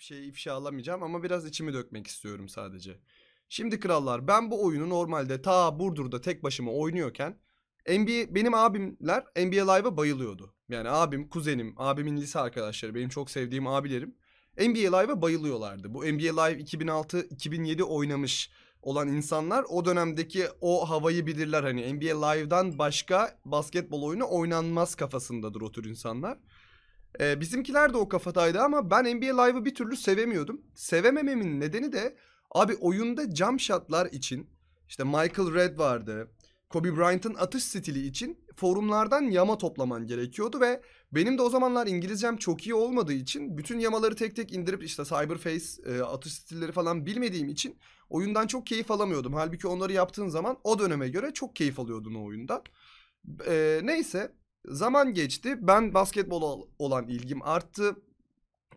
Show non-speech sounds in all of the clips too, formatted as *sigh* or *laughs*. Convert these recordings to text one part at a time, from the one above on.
hiçbir şeyi ifşa alamayacağım ama biraz içimi dökmek istiyorum sadece. Şimdi krallar ben bu oyunu normalde ta Burdur'da tek başıma oynuyorken NBA, benim abimler NBA Live'a bayılıyordu. Yani abim, kuzenim, abimin lise arkadaşları, benim çok sevdiğim abilerim NBA Live'a bayılıyorlardı. Bu NBA Live 2006-2007 oynamış olan insanlar o dönemdeki o havayı bilirler. Hani NBA Live'dan başka basketbol oyunu oynanmaz kafasındadır o tür insanlar. E, bizimkiler de o kafadaydı ama ben NBA Live'ı bir türlü sevemiyordum. Sevemememin nedeni de abi oyunda jump shotlar için işte Michael Red vardı. Kobe Bryant'ın atış stili için forumlardan yama toplaman gerekiyordu ve benim de o zamanlar İngilizcem çok iyi olmadığı için bütün yamaları tek tek indirip işte Cyberface e, atış stilleri falan bilmediğim için oyundan çok keyif alamıyordum. Halbuki onları yaptığın zaman o döneme göre çok keyif alıyordun o oyunda. E, ee, neyse Zaman geçti. Ben basketbola olan ilgim arttı.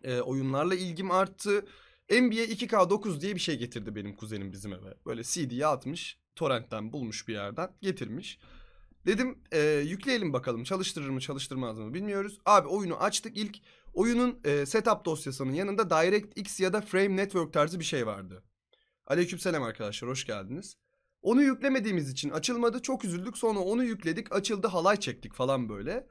E, oyunlarla ilgim arttı. NBA 2K9 diye bir şey getirdi benim kuzenim bizim eve. Böyle CD'ye atmış. Torrent'ten bulmuş bir yerden getirmiş. Dedim e, yükleyelim bakalım çalıştırır mı çalıştırmaz mı bilmiyoruz. Abi oyunu açtık ilk oyunun e, setup dosyasının yanında DirectX ya da Frame Network tarzı bir şey vardı. Aleykümselam arkadaşlar hoş geldiniz. Onu yüklemediğimiz için açılmadı. Çok üzüldük. Sonra onu yükledik. Açıldı. Halay çektik falan böyle.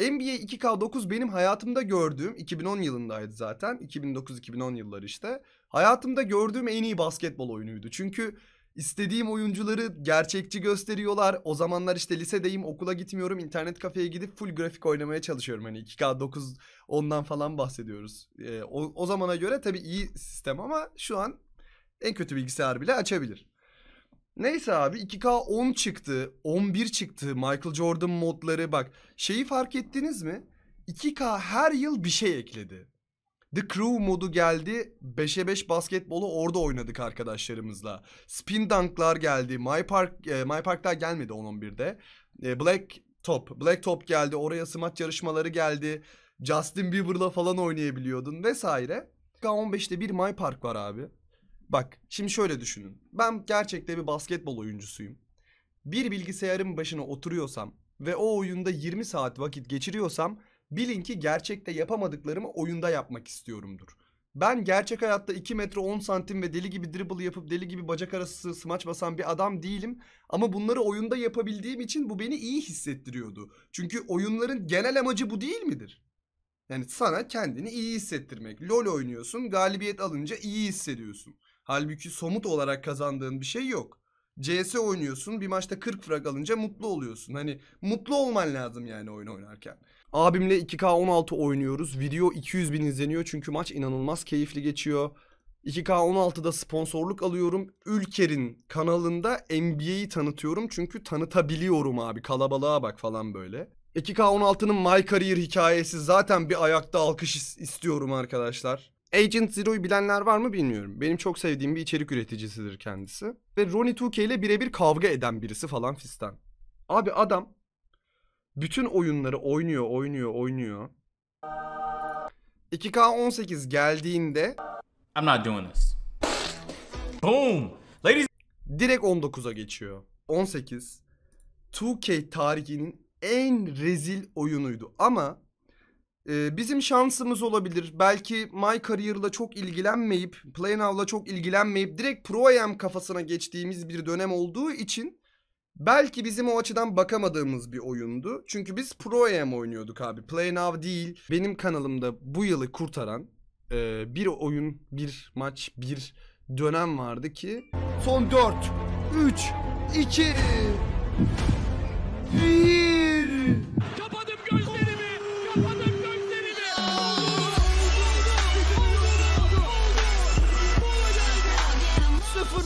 NBA 2K9 benim hayatımda gördüğüm 2010 yılındaydı zaten. 2009-2010 yılları işte. Hayatımda gördüğüm en iyi basketbol oyunuydu. Çünkü istediğim oyuncuları gerçekçi gösteriyorlar. O zamanlar işte lisedeyim, okula gitmiyorum. internet kafeye gidip full grafik oynamaya çalışıyorum. Hani 2K9 ondan falan bahsediyoruz. Ee, o, o zamana göre tabii iyi sistem ama şu an en kötü bilgisayar bile açabilir. Neyse abi 2K 10 çıktı, 11 çıktı. Michael Jordan modları bak. Şeyi fark ettiniz mi? 2K her yıl bir şey ekledi. The Crew modu geldi. 5'e 5 basketbolu orada oynadık arkadaşlarımızla. Spin Dunk'lar geldi. My Park e, My Park'ta gelmedi 10-11'de. E, Black Top, Black Top geldi. Oraya smaç yarışmaları geldi. Justin Bieber'la falan oynayabiliyordun vesaire. 2K 15'te bir My Park var abi. Bak şimdi şöyle düşünün. Ben gerçekte bir basketbol oyuncusuyum. Bir bilgisayarın başına oturuyorsam ve o oyunda 20 saat vakit geçiriyorsam bilin ki gerçekte yapamadıklarımı oyunda yapmak istiyorumdur. Ben gerçek hayatta 2 metre 10 santim ve deli gibi dribble yapıp deli gibi bacak arası smaç basan bir adam değilim. Ama bunları oyunda yapabildiğim için bu beni iyi hissettiriyordu. Çünkü oyunların genel amacı bu değil midir? Yani sana kendini iyi hissettirmek. LoL oynuyorsun, galibiyet alınca iyi hissediyorsun. Halbuki somut olarak kazandığın bir şey yok. CS oynuyorsun bir maçta 40 frag alınca mutlu oluyorsun. Hani mutlu olman lazım yani oyun oynarken. Abimle 2K16 oynuyoruz. Video 200 bin izleniyor çünkü maç inanılmaz keyifli geçiyor. 2K16'da sponsorluk alıyorum. Ülker'in kanalında NBA'yi tanıtıyorum çünkü tanıtabiliyorum abi kalabalığa bak falan böyle. 2K16'nın My Career hikayesi zaten bir ayakta alkış istiyorum arkadaşlar. Agent Zero'yu bilenler var mı bilmiyorum. Benim çok sevdiğim bir içerik üreticisidir kendisi. Ve Ronnie 2 ile birebir kavga eden birisi falan fistan. Abi adam bütün oyunları oynuyor, oynuyor, oynuyor. 2K18 geldiğinde I'm not doing this. Boom. Ladies direkt 19'a geçiyor. 18 2K tarihinin en rezil oyunuydu ama ee, bizim şansımız olabilir. Belki My Career'la çok ilgilenmeyip, PlayNow'la çok ilgilenmeyip direkt Pro AM kafasına geçtiğimiz bir dönem olduğu için belki bizim o açıdan bakamadığımız bir oyundu. Çünkü biz Pro AM oynuyorduk abi. PlayNow değil. Benim kanalımda bu yılı kurtaran e, bir oyun, bir maç, bir dönem vardı ki son 4 3 2 1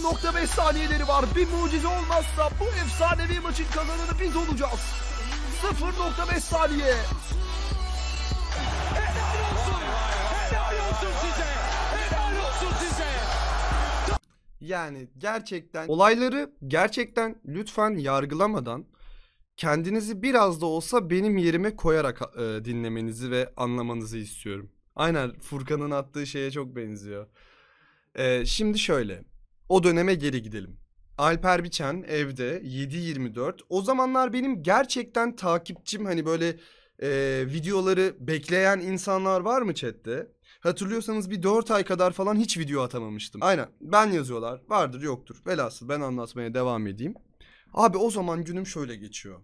0.5 saniyeleri var. Bir mucize olmazsa bu efsanevi maçın kazananı biz olacağız. 0.5 saniye. Helal olsun. Helal olsun size. Helal olsun size. Yani gerçekten olayları gerçekten lütfen yargılamadan kendinizi biraz da olsa benim yerime koyarak e, dinlemenizi ve anlamanızı istiyorum. Aynen Furkan'ın attığı şeye çok benziyor. E, şimdi şöyle. O döneme geri gidelim. Alper Biçen evde 7:24. O zamanlar benim gerçekten takipçim hani böyle e, videoları bekleyen insanlar var mı chatte? Hatırlıyorsanız bir 4 ay kadar falan hiç video atamamıştım. Aynen ben yazıyorlar vardır yoktur velhasıl ben anlatmaya devam edeyim. Abi o zaman günüm şöyle geçiyor.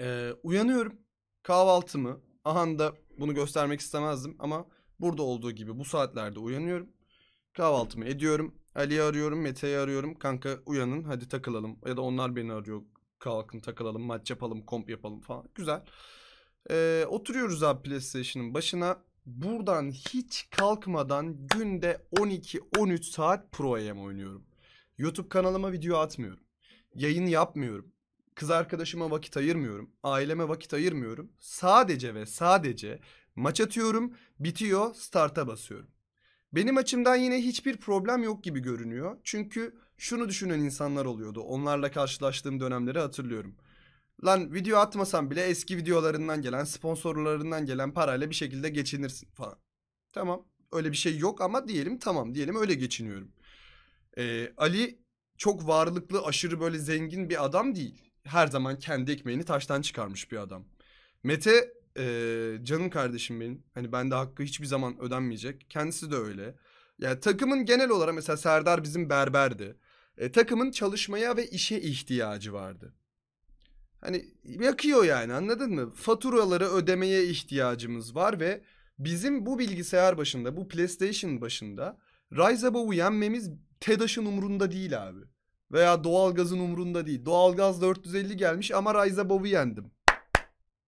Ee, uyanıyorum kahvaltımı aha da bunu göstermek istemezdim ama burada olduğu gibi bu saatlerde uyanıyorum. Kahvaltımı ediyorum Ali'yi arıyorum, Mete'yi arıyorum. Kanka uyanın hadi takılalım. Ya da onlar beni arıyor. Kalkın takılalım, maç yapalım, komp yapalım falan. Güzel. Ee, oturuyoruz abi PlayStation'ın başına. Buradan hiç kalkmadan günde 12-13 saat Pro AM oynuyorum. YouTube kanalıma video atmıyorum. Yayın yapmıyorum. Kız arkadaşıma vakit ayırmıyorum. Aileme vakit ayırmıyorum. Sadece ve sadece maç atıyorum, bitiyor, start'a basıyorum. Benim açımdan yine hiçbir problem yok gibi görünüyor. Çünkü şunu düşünen insanlar oluyordu. Onlarla karşılaştığım dönemleri hatırlıyorum. Lan video atmasam bile eski videolarından gelen, sponsorlarından gelen parayla bir şekilde geçinirsin falan. Tamam. Öyle bir şey yok ama diyelim tamam diyelim öyle geçiniyorum. Ee, Ali çok varlıklı, aşırı böyle zengin bir adam değil. Her zaman kendi ekmeğini taştan çıkarmış bir adam. Mete ee, canım kardeşim benim. Hani bende hakkı hiçbir zaman ödenmeyecek. Kendisi de öyle. Yani takımın genel olarak mesela Serdar bizim berberdi. E, takımın çalışmaya ve işe ihtiyacı vardı. Hani yakıyor yani anladın mı? Faturaları ödemeye ihtiyacımız var ve bizim bu bilgisayar başında, bu PlayStation başında Rise Above'u yenmemiz TEDAŞ'ın umurunda değil abi. Veya doğalgazın umurunda değil. Doğalgaz 450 gelmiş ama Rise Above'u yendim.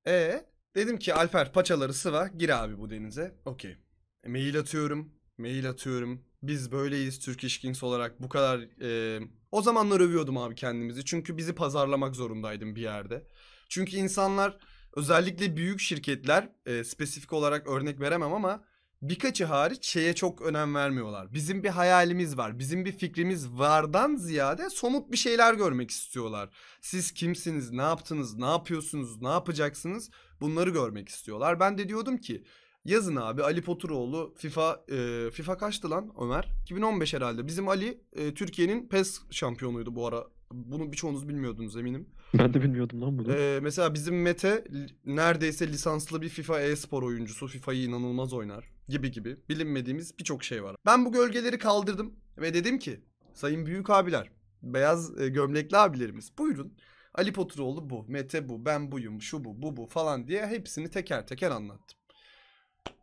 E Dedim ki Alper paçaları sıva gir abi bu denize. Okey. E, mail atıyorum. Mail atıyorum. Biz böyleyiz Türk İşkins olarak bu kadar... E, o zamanlar övüyordum abi kendimizi. Çünkü bizi pazarlamak zorundaydım bir yerde. Çünkü insanlar özellikle büyük şirketler e, spesifik olarak örnek veremem ama birkaçı hariç şeye çok önem vermiyorlar. Bizim bir hayalimiz var, bizim bir fikrimiz vardan ziyade somut bir şeyler görmek istiyorlar. Siz kimsiniz, ne yaptınız, ne yapıyorsunuz, ne yapacaksınız? Bunları görmek istiyorlar. Ben de diyordum ki yazın abi Ali Poturoğlu FIFA e, FIFA kaçtı lan Ömer? 2015 herhalde. Bizim Ali e, Türkiye'nin PES şampiyonuydu bu ara. Bunu birçoğunuz bilmiyordunuz eminim. Ben de bilmiyordum lan bunu. Ee, mesela bizim Mete neredeyse lisanslı bir FIFA e-spor oyuncusu. FIFA'yı inanılmaz oynar gibi gibi bilinmediğimiz birçok şey var. Ben bu gölgeleri kaldırdım ve dedim ki sayın büyük abiler, beyaz e, gömlekli abilerimiz buyurun Ali Poturoğlu bu, Mete bu, ben buyum, şu bu, bu bu falan diye hepsini teker teker anlattım.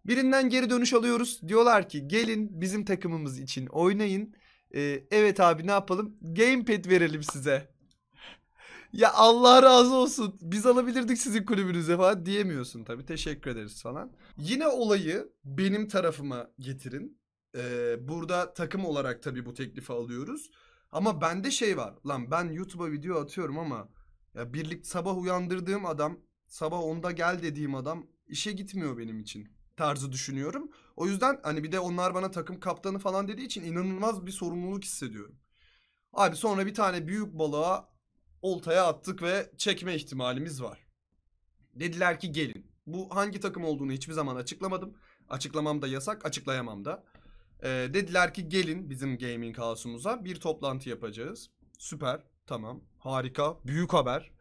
Birinden geri dönüş alıyoruz. Diyorlar ki gelin bizim takımımız için oynayın. Ee, evet abi ne yapalım? Gamepad verelim size. *laughs* ya Allah razı olsun. Biz alabilirdik sizin kulübünüze falan diyemiyorsun tabi Teşekkür ederiz falan. Yine olayı benim tarafıma getirin. Ee, burada takım olarak tabi bu teklifi alıyoruz. Ama bende şey var. Lan ben YouTube'a video atıyorum ama ya birlik sabah uyandırdığım adam, sabah onda gel dediğim adam işe gitmiyor benim için tarzı düşünüyorum. O yüzden hani bir de onlar bana takım kaptanı falan dediği için inanılmaz bir sorumluluk hissediyorum. Abi sonra bir tane büyük balığa oltaya attık ve çekme ihtimalimiz var. Dediler ki gelin. Bu hangi takım olduğunu hiçbir zaman açıklamadım. Açıklamam da yasak, açıklayamam da. Ee, dediler ki gelin bizim gaming house'umuza bir toplantı yapacağız. Süper. Tamam. Harika. Büyük haber.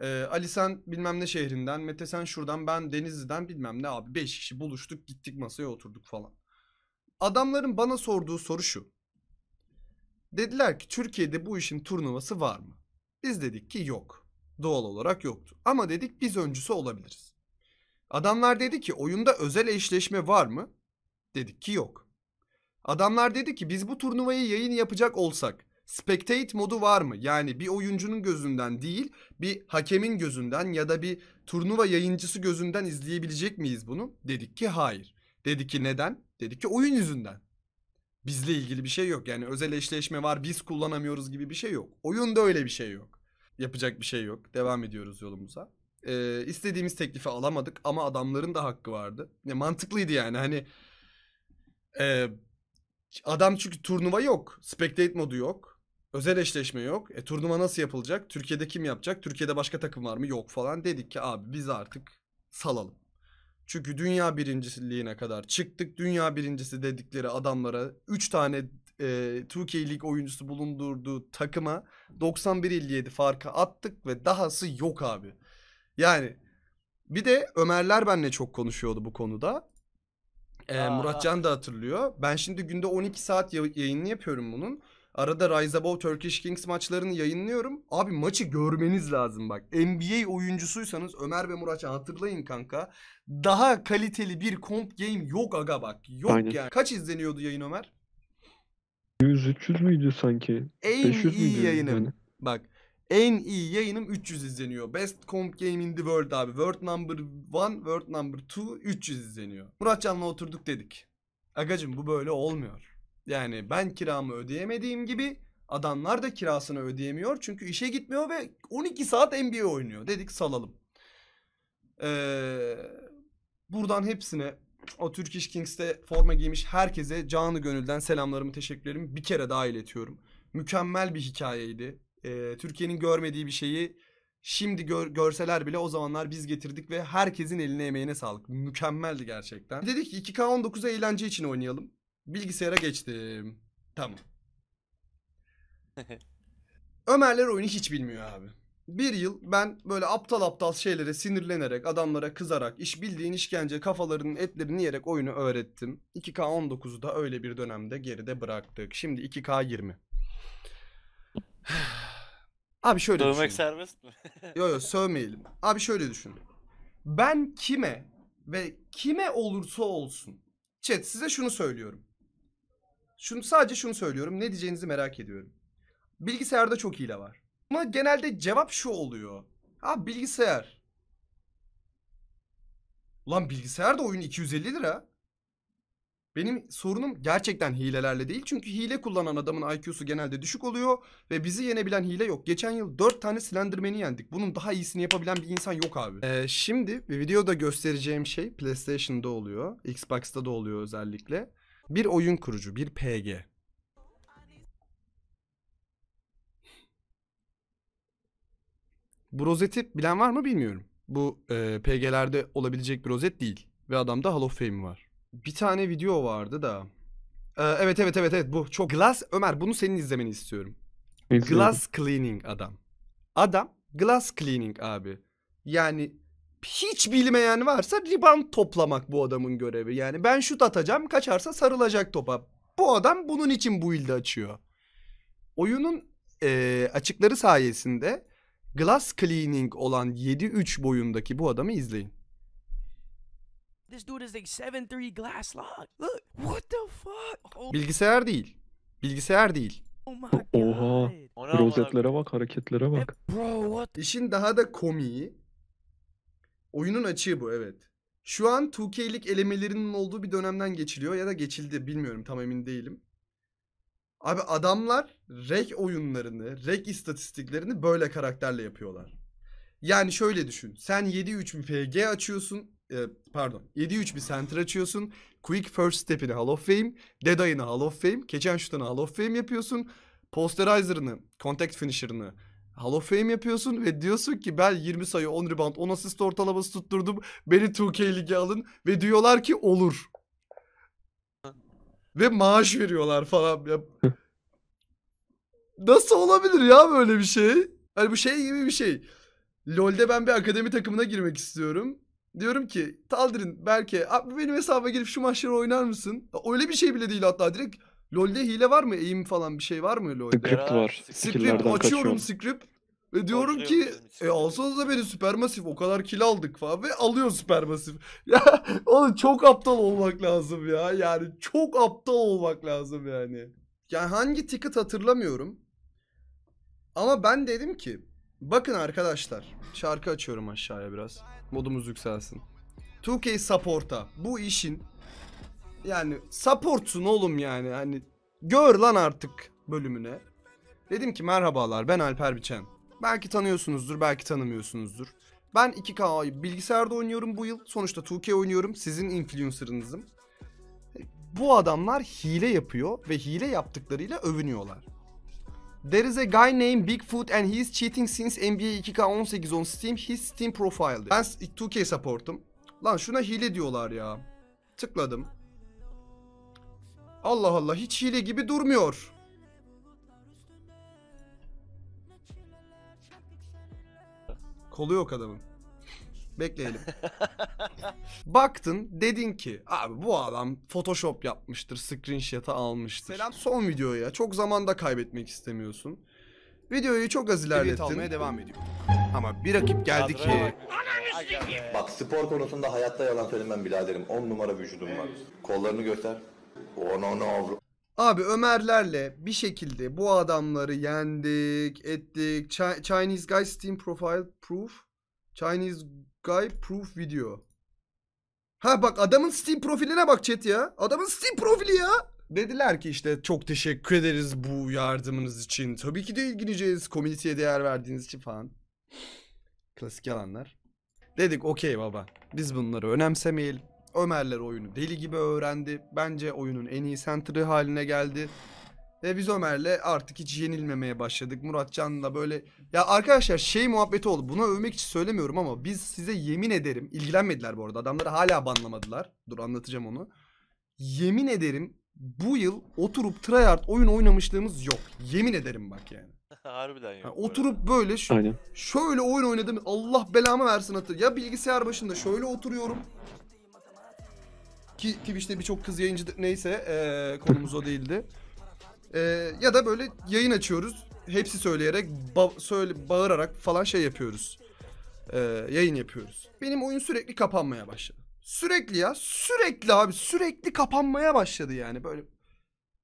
Ee, Ali sen bilmem ne şehrinden, Mete sen şuradan, ben Denizli'den bilmem ne abi. Beş kişi buluştuk, gittik masaya oturduk falan. Adamların bana sorduğu soru şu. Dediler ki Türkiye'de bu işin turnuvası var mı? Biz dedik ki yok. Doğal olarak yoktu. Ama dedik biz öncüsü olabiliriz. Adamlar dedi ki oyunda özel eşleşme var mı? Dedik ki yok. Adamlar dedi ki biz bu turnuvayı yayın yapacak olsak spectate modu var mı? Yani bir oyuncunun gözünden değil bir hakemin gözünden ya da bir turnuva yayıncısı gözünden izleyebilecek miyiz bunu? Dedik ki hayır. Dedik ki neden? Dedik ki oyun yüzünden. Bizle ilgili bir şey yok. Yani özel eşleşme var biz kullanamıyoruz gibi bir şey yok. Oyunda öyle bir şey yok. Yapacak bir şey yok. Devam ediyoruz yolumuza. Ee, istediğimiz teklifi alamadık ama adamların da hakkı vardı. Ya, mantıklıydı yani hani... E, adam çünkü turnuva yok. Spectate modu yok. Özel eşleşme yok. E turnuva nasıl yapılacak? Türkiye'de kim yapacak? Türkiye'de başka takım var mı? Yok falan. Dedik ki abi biz artık salalım. Çünkü dünya birinciliğine kadar çıktık. Dünya birincisi dedikleri adamlara 3 tane e, Türkiye Lig oyuncusu bulundurduğu takıma 91-57 farkı attık ve dahası yok abi. Yani bir de Ömerler benle çok konuşuyordu bu konuda. Ee, Can da hatırlıyor. Ben şimdi günde 12 saat yayınını yapıyorum bunun. Arada Rise Above Turkish Kings maçlarını yayınlıyorum. Abi maçı görmeniz lazım bak. NBA oyuncusuysanız Ömer ve Murat'ı hatırlayın kanka. Daha kaliteli bir comp game yok aga bak. Yok Aynen. yani. Kaç izleniyordu yayın Ömer? 100-300 müydü sanki? En 500 iyi yayınım. Yani? Bak en iyi yayınım 300 izleniyor. Best Comp Game in the World abi. World number 1, world number 2, 300 izleniyor. Murat Can'la oturduk dedik. Agacım bu böyle olmuyor. Yani ben kiramı ödeyemediğim gibi adamlar da kirasını ödeyemiyor. Çünkü işe gitmiyor ve 12 saat NBA oynuyor. Dedik salalım. Ee, buradan hepsine o Turkish Kings'te forma giymiş herkese canı gönülden selamlarımı, teşekkürlerimi bir kere daha iletiyorum. Mükemmel bir hikayeydi. Ee, Türkiye'nin görmediği bir şeyi şimdi gör, görseler bile o zamanlar biz getirdik ve herkesin eline emeğine sağlık. Mükemmeldi gerçekten. Dedik ki 2K19'a eğlence için oynayalım. Bilgisayara geçtim. Tamam. *laughs* Ömerler oyunu hiç bilmiyor abi. Bir yıl ben böyle aptal aptal şeylere sinirlenerek, adamlara kızarak, iş bildiğin işkence kafalarının etlerini yiyerek oyunu öğrettim. 2K19'u da öyle bir dönemde geride bıraktık. Şimdi 2K20. *sighs* Abi şöyle Dövmek düşünün. serbest mi? *laughs* yo yo sövmeyelim. Abi şöyle düşün. Ben kime ve kime olursa olsun. Chat size şunu söylüyorum. Şunu sadece şunu söylüyorum. Ne diyeceğinizi merak ediyorum. Bilgisayarda çok hile var. Ama genelde cevap şu oluyor. Ha bilgisayar. Ulan bilgisayar da oyun 250 lira. Benim sorunum gerçekten hilelerle değil. Çünkü hile kullanan adamın IQ'su genelde düşük oluyor. Ve bizi yenebilen hile yok. Geçen yıl 4 tane Slenderman'i yendik. Bunun daha iyisini yapabilen bir insan yok abi. Ee, şimdi videoda göstereceğim şey PlayStation'da oluyor. Xbox'ta da oluyor özellikle. Bir oyun kurucu, bir PG. Bu rozeti bilen var mı bilmiyorum. Bu e, PG'lerde olabilecek bir rozet değil. Ve adamda Hall of Fame var. Bir tane video vardı da. Ee, evet evet evet evet bu çok. Glass Ömer bunu senin izlemeni istiyorum. İzledim. Glass Cleaning adam. Adam Glass Cleaning abi. Yani hiç bilmeyen varsa rebound toplamak bu adamın görevi. Yani ben şut atacağım kaçarsa sarılacak topa. Bu adam bunun için bu ilde açıyor. Oyunun e, açıkları sayesinde glass cleaning olan 7-3 boyundaki bu adamı izleyin. Bilgisayar değil. Bilgisayar değil. Oh Oha. Rozetlere bak, hareketlere bak. İşin daha da komiği Oyunun açığı bu evet. Şu an 2K'lik elemelerinin olduğu bir dönemden geçiliyor ya da geçildi bilmiyorum tam emin değilim. Abi adamlar rek oyunlarını, rek istatistiklerini böyle karakterle yapıyorlar. Yani şöyle düşün. Sen 7-3 bir FG açıyorsun. E, pardon. 7-3 bir center açıyorsun. Quick first step'ini Hall of Fame. Dead Eye'ını Hall of Fame. Keçen şutunu Hall of Fame yapıyorsun. Posterizer'ını, contact finisher'ını Hall of Fame yapıyorsun ve diyorsun ki ben 20 sayı 10 rebound 10 asist ortalaması tutturdum. Beni 2K lige alın ve diyorlar ki olur. ve maaş veriyorlar falan. Ya. *laughs* Nasıl olabilir ya böyle bir şey? Hani bu şey gibi bir şey. LoL'de ben bir akademi takımına girmek istiyorum. Diyorum ki Taldirin belki abi benim hesaba girip şu maçları oynar mısın? Öyle bir şey bile değil hatta direkt LoL'de hile var mı? Eğim falan bir şey var mı LoL'de? Script var. Script açıyorum kaçıyorum. script. Ve diyorum ki e, alsanız da beni süpermasif o kadar kil aldık falan ve alıyor süpermasif. *laughs* Ya oğlum çok aptal olmak lazım ya. Yani çok aptal olmak lazım yani. Yani hangi ticket hatırlamıyorum. Ama ben dedim ki bakın arkadaşlar şarkı açıyorum aşağıya biraz. Modumuz yükselsin. 2K support'a bu işin yani supportsun oğlum yani hani gör lan artık bölümüne. Dedim ki merhabalar ben Alper Biçen. Belki tanıyorsunuzdur, belki tanımıyorsunuzdur. Ben 2K bilgisayarda oynuyorum bu yıl. Sonuçta 2K oynuyorum. Sizin influencer'ınızım. Bu adamlar hile yapıyor ve hile yaptıklarıyla övünüyorlar. There is a guy named Bigfoot and he is cheating since NBA 2K18 on Steam. His Steam profile. Ben 2K support'um. Lan şuna hile diyorlar ya. Tıkladım. Allah Allah hiç hile gibi durmuyor. kolu yok adamın. Bekleyelim. *laughs* Baktın dedin ki abi bu adam photoshop yapmıştır, screenshot'a almıştır. Selam son videoya. Çok zamanda kaybetmek istemiyorsun. Videoyu çok az ilerlettin. Seviyet almaya devam ediyor. Ama bir rakip geldi ki... Bak spor konusunda hayatta yalan söylemem biraderim. 10 numara vücudum var. Kollarını göster. Ona oh, ona avru... Abi Ömerlerle bir şekilde bu adamları yendik, ettik. Ch Chinese Guy Steam Profile Proof. Chinese Guy Proof Video. Ha bak adamın Steam profiline bak chat ya. Adamın Steam profili ya. Dediler ki işte çok teşekkür ederiz bu yardımınız için. Tabii ki de ilgileneceğiz Komüniteye değer verdiğiniz için falan. Klasik yalanlar. Dedik okey baba. Biz bunları önemsemeyelim. Ömerler oyunu deli gibi öğrendi. Bence oyunun en iyi center'ı haline geldi. Ve biz Ömer'le artık hiç yenilmemeye başladık. Murat Muratcan'la böyle... Ya arkadaşlar şey muhabbeti oldu. Buna övmek için söylemiyorum ama biz size yemin ederim... ilgilenmediler bu arada. Adamları hala banlamadılar. Dur anlatacağım onu. Yemin ederim bu yıl oturup tryhard oyun oynamışlığımız yok. Yemin ederim bak yani. *laughs* Harbiden yok. Yani oturup böyle şu, Aynen. şöyle oyun oynadım. Allah belamı versin hatır. Ya bilgisayar başında şöyle oturuyorum. Ki Twitch'te birçok kız yayıncı neyse e, konumuz o değildi. E, ya da böyle yayın açıyoruz. Hepsi söyleyerek, ba- söyle bağırarak falan şey yapıyoruz. E, yayın yapıyoruz. Benim oyun sürekli kapanmaya başladı. Sürekli ya. Sürekli abi. Sürekli kapanmaya başladı yani. Böyle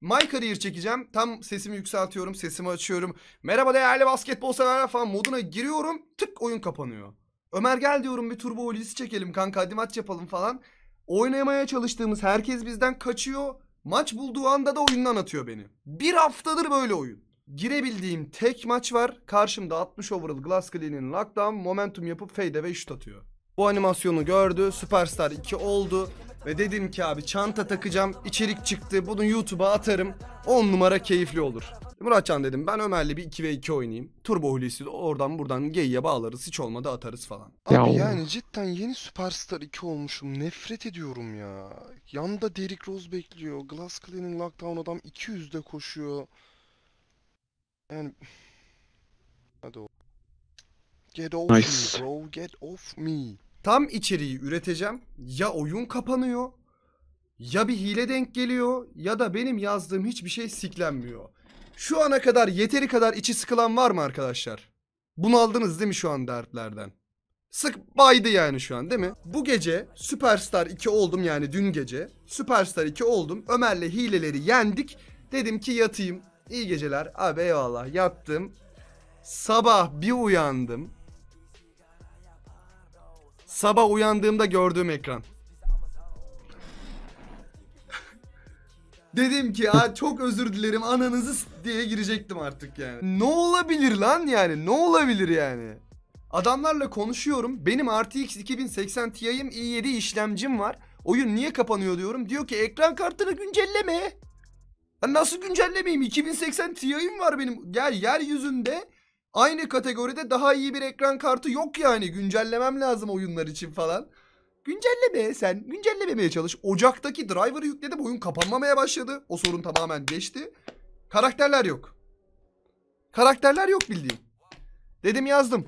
My Career çekeceğim. Tam sesimi yükseltiyorum. Sesimi açıyorum. Merhaba değerli basketbol severler falan moduna giriyorum. Tık oyun kapanıyor. Ömer gel diyorum bir turbo olisi çekelim kanka hadi maç yapalım falan. Oynamaya çalıştığımız herkes bizden kaçıyor. Maç bulduğu anda da oyundan atıyor beni. Bir haftadır böyle oyun. Girebildiğim tek maç var. Karşımda 60 overall Glass Clean'in lockdown momentum yapıp ve şut atıyor. Bu animasyonu gördü. Superstar 2 oldu. Ve dedim ki abi çanta takacağım. İçerik çıktı. Bunu YouTube'a atarım. 10 numara keyifli olur. Muratcan dedim ben Ömer'le bir 2v2 oynayayım. Turbo Hulusi de oradan buradan geyiğe bağlarız hiç olmadı atarız falan. Ya Abi yani cidden yeni Superstar 2 olmuşum. Nefret ediyorum ya. Yanda Derrick Rose bekliyor. Glass Cleaning Lockdown adam 200'de koşuyor. Yani... Hadi o. Get off Nice. me bro, get off me. Tam içeriği üreteceğim. Ya oyun kapanıyor. Ya bir hile denk geliyor ya da benim yazdığım hiçbir şey siklenmiyor. Şu ana kadar yeteri kadar içi sıkılan var mı arkadaşlar? Bunaldınız değil mi şu an dertlerden? Sık baydı yani şu an değil mi? Bu gece superstar 2 oldum yani dün gece. superstar 2 oldum. Ömer'le hileleri yendik. Dedim ki yatayım. İyi geceler. Abi eyvallah yattım. Sabah bir uyandım. Sabah uyandığımda gördüğüm ekran. Dedim ki ya çok özür dilerim ananızı diye girecektim artık yani. Ne olabilir lan yani ne olabilir yani. Adamlarla konuşuyorum. Benim RTX 2080 Ti'yim i7 işlemcim var. Oyun niye kapanıyor diyorum. Diyor ki ekran kartını güncelleme. Ya nasıl güncellemeyeyim? 2080 Ti'yim var benim. Gel yeryüzünde aynı kategoride daha iyi bir ekran kartı yok yani. Güncellemem lazım oyunlar için falan. Güncelleme sen. Güncellememeye çalış. Ocaktaki driver'ı yükledim. Oyun kapanmamaya başladı. O sorun tamamen geçti. Karakterler yok. Karakterler yok bildiğin. Dedim yazdım.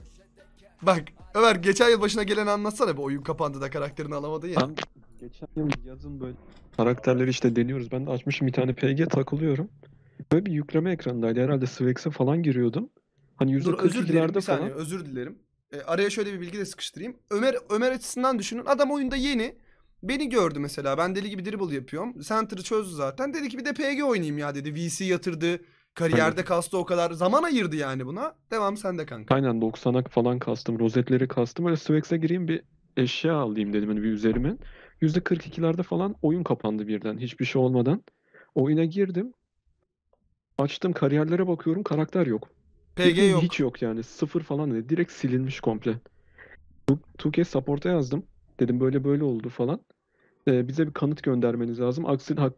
Bak Ömer geçen yıl başına gelen anlatsana bu oyun kapandı da karakterini alamadın ya. Ben geçen yıl yazın böyle karakterleri işte deniyoruz. Ben de açmışım bir tane PG takılıyorum. Böyle bir yükleme ekranındaydı. Herhalde Swex'e falan giriyordum. Hani %42'lerde falan. Saniye, özür dilerim. E, araya şöyle bir bilgi de sıkıştırayım. Ömer Ömer açısından düşünün. Adam oyunda yeni. Beni gördü mesela. Ben deli gibi dribble yapıyorum. Center'ı çözdü zaten. Dedi ki bir de PG oynayayım ya dedi. VC yatırdı. Kariyerde kastı o kadar. Zaman ayırdı yani buna. Devam sende kanka. Aynen 90'a falan kastım. Rozetleri kastım. Öyle Swex'e gireyim bir eşya alayım dedim hani bir üzerime. %42'lerde falan oyun kapandı birden. Hiçbir şey olmadan. Oyuna girdim. Açtım kariyerlere bakıyorum. Karakter yok. PG Hiç- yok. Hiç yok yani. Sıfır falan dedi. Direkt silinmiş komple. Tu- 2K support'a yazdım. Dedim böyle böyle oldu falan. Ee, bize bir kanıt göndermeniz lazım. aksin hak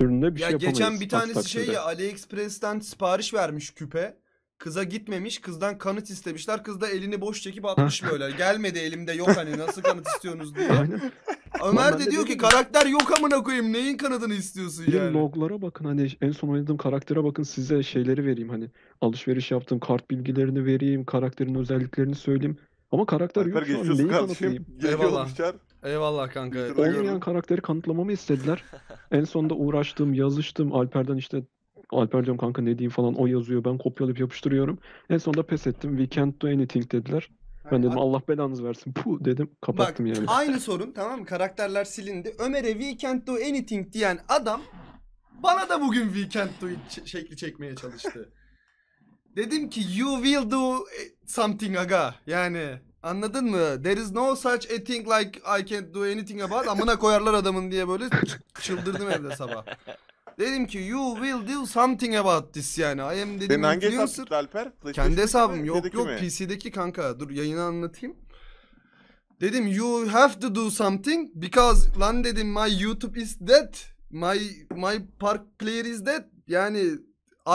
ürününe bir ya şey yapamayız. geçen bir tanesi şey ya AliExpress'ten sipariş vermiş küpe. Kıza gitmemiş. Kızdan kanıt istemişler. Kız da elini boş çekip atmış böyle. Gelmedi elimde yok hani nasıl kanıt istiyorsunuz *laughs* diye. Aynen. Ömer de diyor ki karakter yok amına koyayım neyin kanadını istiyorsun Bir yani. loglara bakın hani en son oynadığım karaktere bakın size şeyleri vereyim hani alışveriş yaptığım kart bilgilerini vereyim karakterin özelliklerini söyleyeyim. Ama karakter Akber yok şu an geçiyorsun neyi kanıtlayayım? *laughs* Eyvallah. Eyvallah kanka. Bitti Olmayan karakteri kanıtlamamı istediler. en sonunda uğraştım yazıştım Alper'den işte Alper diyorum kanka ne diyeyim falan o yazıyor ben kopyalayıp yapıştırıyorum. En sonunda pes ettim we can't do anything dediler. Hani ben yani dedim abi, Allah belanızı versin. Puh dedim kapattım bak, yani. Aynı sorun tamam mı? Karakterler silindi. Ömer'e we can't do anything diyen adam bana da bugün we can't do şekli çekmeye çalıştı. *laughs* dedim ki you will do eh, something aga. Yani anladın mı? There is no such a thing like I can't do anything about. Amına koyarlar adamın diye böyle çıldırdım evde sabah. *laughs* Dedim ki you will do something about this yani. I am dedim Senin hangi influencer. Alper? Kendi hesabım yok yok PC'deki kanka. Dur yayını anlatayım. Dedim you have to do something because lan dedim my YouTube is dead. My my park player is dead. Yani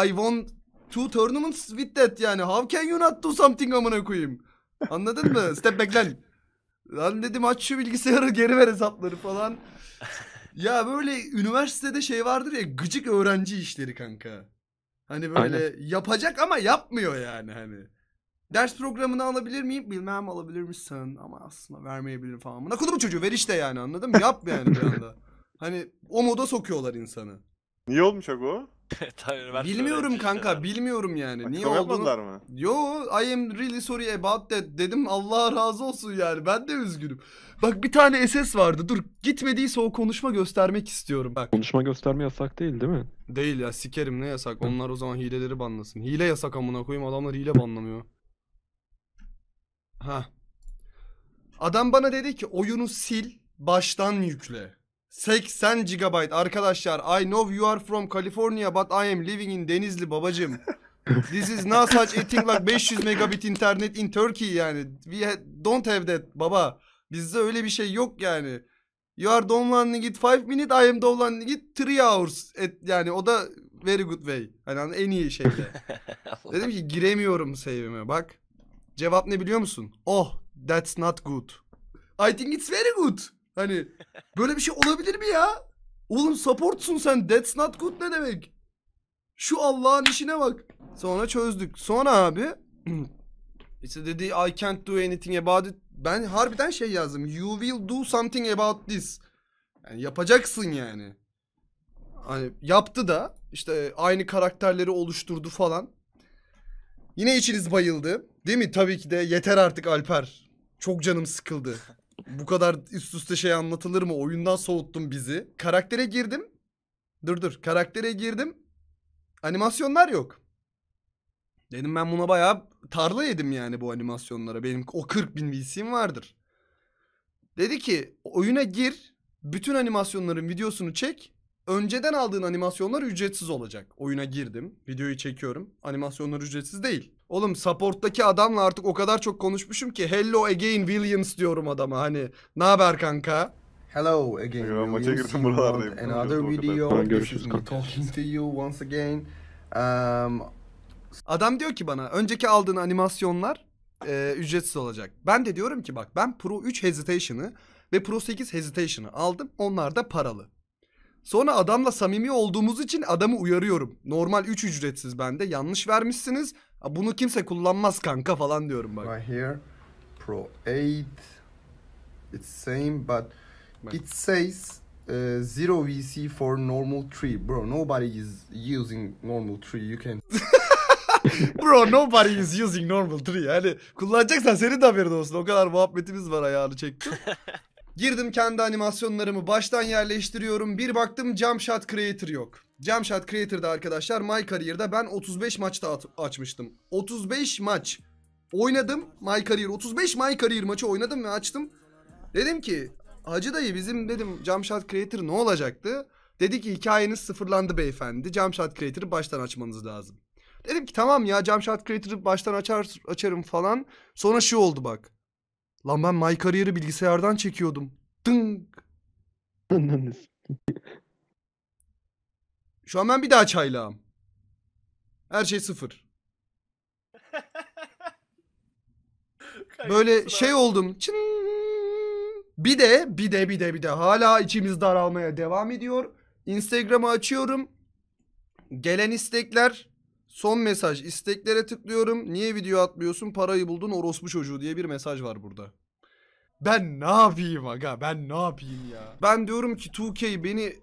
I won two tournaments with that yani. How can you not do something amına koyayım? Anladın mı? Step back lan. Lan dedim aç şu bilgisayarı geri ver hesapları falan. Ya böyle üniversitede şey vardır ya gıcık öğrenci işleri kanka. Hani böyle Aynen. yapacak ama yapmıyor yani hani. Ders programını alabilir miyim? Bilmem alabilir misin ama aslında vermeyebilirim falan. Buna kudumu çocuğu ver işte yani anladım Yap yani bir *laughs* anda. Hani o moda sokuyorlar insanı. Niye olmuş abi o? Bilmiyorum kanka, bilmiyorum yani. Niye Açıklama olduğunu... mı? Yo, I am really sorry about that dedim. Allah razı olsun yani. Ben de üzgünüm. Bak bir tane SS vardı. Dur, gitmediyse o konuşma göstermek istiyorum. Bak. Konuşma gösterme yasak değil değil mi? Değil ya, sikerim ne yasak. Onlar o zaman hileleri banlasın. Hile yasak amına koyayım. Adamlar hile banlamıyor. Ha. Adam bana dedi ki oyunu sil, baştan yükle. 80 GB arkadaşlar. I know you are from California but I am living in Denizli babacım. *laughs* This is not such a thing like 500 megabit internet in Turkey yani. We ha- don't have that baba. Bizde öyle bir şey yok yani. You are downloading it 5 minute, I am downloading it 3 hours. Et, yani o da very good way. Hani en iyi şeyde. *laughs* Dedim ki giremiyorum save'ime bak. Cevap ne biliyor musun? Oh, that's not good. I think it's very good. Hani böyle bir şey olabilir mi ya? Oğlum supportsun sen. That's not good ne demek? Şu Allah'ın işine bak. Sonra çözdük. Sonra abi *clears throat* işte dedi I can't do anything about it. Ben harbiden şey yazdım. You will do something about this. Yani yapacaksın yani. Hani yaptı da işte aynı karakterleri oluşturdu falan. Yine içiniz bayıldı. Değil mi? Tabii ki de yeter artık Alper. Çok canım sıkıldı. *laughs* Bu kadar üst üste şey anlatılır mı? Oyundan soğuttum bizi. Karaktere girdim. Dur dur. Karaktere girdim. Animasyonlar yok. Dedim ben buna bayağı tarla yedim yani bu animasyonlara. Benim o 40 bin VC'm vardır. Dedi ki oyuna gir. Bütün animasyonların videosunu çek önceden aldığın animasyonlar ücretsiz olacak. Oyuna girdim. Videoyu çekiyorum. Animasyonlar ücretsiz değil. Oğlum supporttaki adamla artık o kadar çok konuşmuşum ki hello again Williams diyorum adama hani. Ne haber kanka? Hello again Yo, maça girdim buralardayım. Another video. Görüşürüz Talking to you once again. Um... Adam diyor ki bana önceki aldığın animasyonlar e, ücretsiz olacak. Ben de diyorum ki bak ben Pro 3 Hesitation'ı ve Pro 8 Hesitation'ı aldım. Onlar da paralı. Sonra adamla samimi olduğumuz için adamı uyarıyorum. Normal 3 ücretsiz bende. Yanlış vermişsiniz. Bunu kimse kullanmaz kanka falan diyorum bak. Right here. Pro 8. It's same but it says uh, zero VC for normal tree. Bro, nobody is using normal tree. You can. *laughs* Bro, nobody is using normal tree. Yani kullanacaksan senin de haberin olsun. O kadar muhabbetimiz var ayağını çekti. *laughs* Girdim kendi animasyonlarımı baştan yerleştiriyorum. Bir baktım jump shot creator yok. Jump shot creator'da arkadaşlar My Career'da ben 35 maçta açmıştım. 35 maç oynadım My Career. 35 My Career maçı oynadım ve açtım. Dedim ki Hacı dayı bizim dedim jump shot creator ne olacaktı? Dedi ki hikayeniz sıfırlandı beyefendi. Jump shot creator'ı baştan açmanız lazım. Dedim ki tamam ya Jump Shot Creator'ı baştan açar, açarım falan. Sonra şu oldu bak. Lan ben My Career'ı bilgisayardan çekiyordum. Dınk. Şu an ben bir daha çaylağım. Her şey sıfır. Böyle şey oldum. Çın. Bir de bir de bir de bir de hala içimiz daralmaya devam ediyor. Instagram'ı açıyorum. Gelen istekler Son mesaj isteklere tıklıyorum. Niye video atmıyorsun parayı buldun orospu çocuğu diye bir mesaj var burada. Ben ne yapayım aga ben ne yapayım ya. Ben diyorum ki 2K beni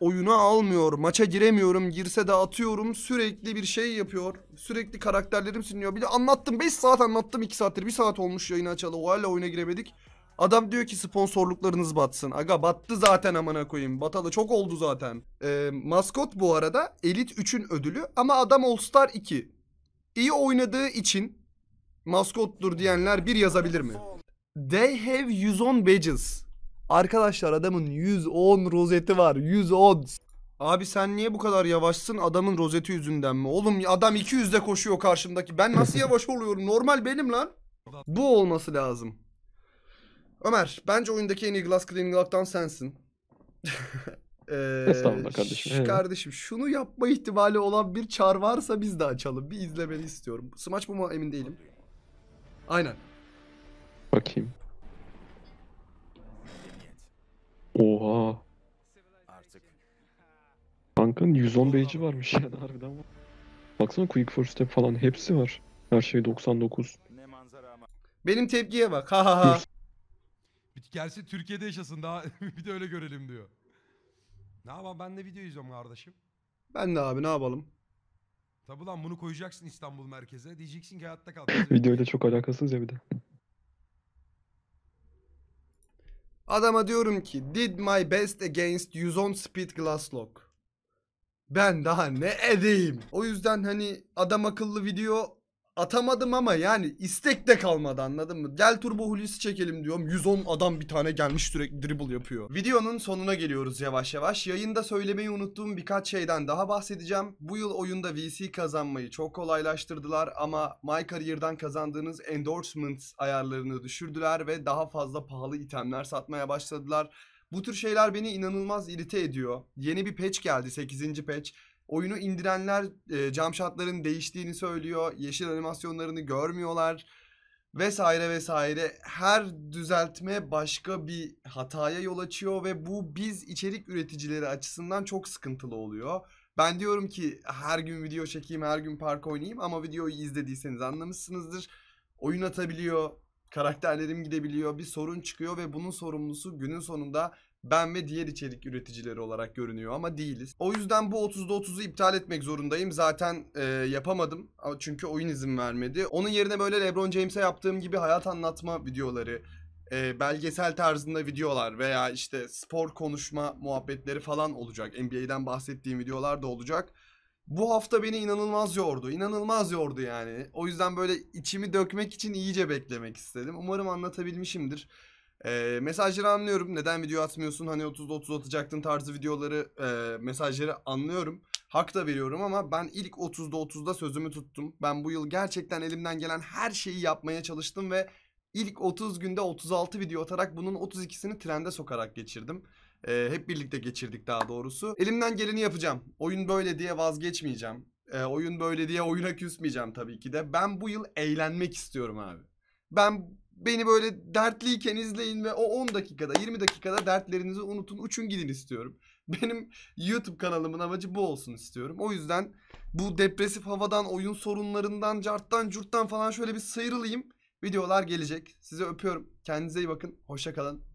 oyuna almıyor. Maça giremiyorum. Girse de atıyorum. Sürekli bir şey yapıyor. Sürekli karakterlerim siniyor. Bir de anlattım 5 saat anlattım 2 saattir. 1 saat olmuş yayını açalı. O hala oyuna giremedik. Adam diyor ki sponsorluklarınız batsın. Aga battı zaten amına koyayım. Batalı çok oldu zaten. Ee, maskot bu arada Elite 3'ün ödülü ama adam All Star 2. İyi oynadığı için maskottur diyenler bir yazabilir mi? They have 110 badges. Arkadaşlar adamın 110 rozeti var. 110. Abi sen niye bu kadar yavaşsın adamın rozeti yüzünden mi? Oğlum adam 200'de koşuyor karşımdaki. Ben nasıl yavaş oluyorum? Normal benim lan. Bu olması lazım. Ömer, bence oyundaki en iyi glass cleaning lockdown sensin. *laughs* ee, Estağfurullah kardeşim. Ş- kardeşim şunu yapma ihtimali olan bir çar varsa biz de açalım. Bir izlemeni istiyorum. Smash bu mu emin değilim. Aynen. Bakayım. Oha. Artık. Kankın 110 beyci varmış yani *laughs* harbiden var. Baksana quick first step falan hepsi var. Her şey 99. Benim tepkiye bak. Ha ha ha. Bir gelsin Türkiye'de yaşasın daha *laughs* bir de öyle görelim diyor. Ne yapalım ben de video izliyorum kardeşim. Ben de abi ne yapalım? Tabi lan bunu koyacaksın İstanbul merkeze. Diyeceksin ki hayatta kal. *laughs* Videoyla çok alakasız ya bir de. Adama diyorum ki did my best against 110 speed glass lock. Ben daha ne edeyim? O yüzden hani adam akıllı video atamadım ama yani istek de kalmadı anladın mı? Gel turbo Hulusi çekelim diyorum. 110 adam bir tane gelmiş sürekli dribble yapıyor. Videonun sonuna geliyoruz yavaş yavaş. Yayında söylemeyi unuttuğum birkaç şeyden daha bahsedeceğim. Bu yıl oyunda VC kazanmayı çok kolaylaştırdılar ama My Career'dan kazandığınız endorsement ayarlarını düşürdüler ve daha fazla pahalı itemler satmaya başladılar. Bu tür şeyler beni inanılmaz irite ediyor. Yeni bir patch geldi 8. patch Oyunu indirenler e, jump shotların değiştiğini söylüyor. Yeşil animasyonlarını görmüyorlar vesaire vesaire her düzeltme başka bir hataya yol açıyor ve bu biz içerik üreticileri açısından çok sıkıntılı oluyor. Ben diyorum ki her gün video çekeyim, her gün park oynayayım ama videoyu izlediyseniz anlamışsınızdır. Oyun atabiliyor, karakterlerim gidebiliyor, bir sorun çıkıyor ve bunun sorumlusu günün sonunda ben ve diğer içerik üreticileri olarak görünüyor ama değiliz. O yüzden bu 30'da 30'u iptal etmek zorundayım. Zaten e, yapamadım çünkü oyun izin vermedi. Onun yerine böyle LeBron James'e yaptığım gibi hayat anlatma videoları, e, belgesel tarzında videolar veya işte spor konuşma muhabbetleri falan olacak. NBA'den bahsettiğim videolar da olacak. Bu hafta beni inanılmaz yordu. İnanılmaz yordu yani. O yüzden böyle içimi dökmek için iyice beklemek istedim. Umarım anlatabilmişimdir. E, mesajları anlıyorum. Neden video atmıyorsun? Hani 30'da 30 atacaktın tarzı videoları, e, mesajları anlıyorum. Hak da veriyorum ama ben ilk 30'da 30'da sözümü tuttum. Ben bu yıl gerçekten elimden gelen her şeyi yapmaya çalıştım ve ilk 30 günde 36 video atarak bunun 32'sini trende sokarak geçirdim. E, hep birlikte geçirdik daha doğrusu. Elimden geleni yapacağım. Oyun böyle diye vazgeçmeyeceğim. E, oyun böyle diye oyuna küsmeyeceğim tabii ki de. Ben bu yıl eğlenmek istiyorum abi. Ben beni böyle dertliyken izleyin ve o 10 dakikada 20 dakikada dertlerinizi unutun uçun gidin istiyorum. *laughs* Benim YouTube kanalımın amacı bu olsun istiyorum. O yüzden bu depresif havadan, oyun sorunlarından, carttan, curttan falan şöyle bir sıyrılayım. Videolar gelecek. Size öpüyorum. Kendinize iyi bakın. Hoşça kalın.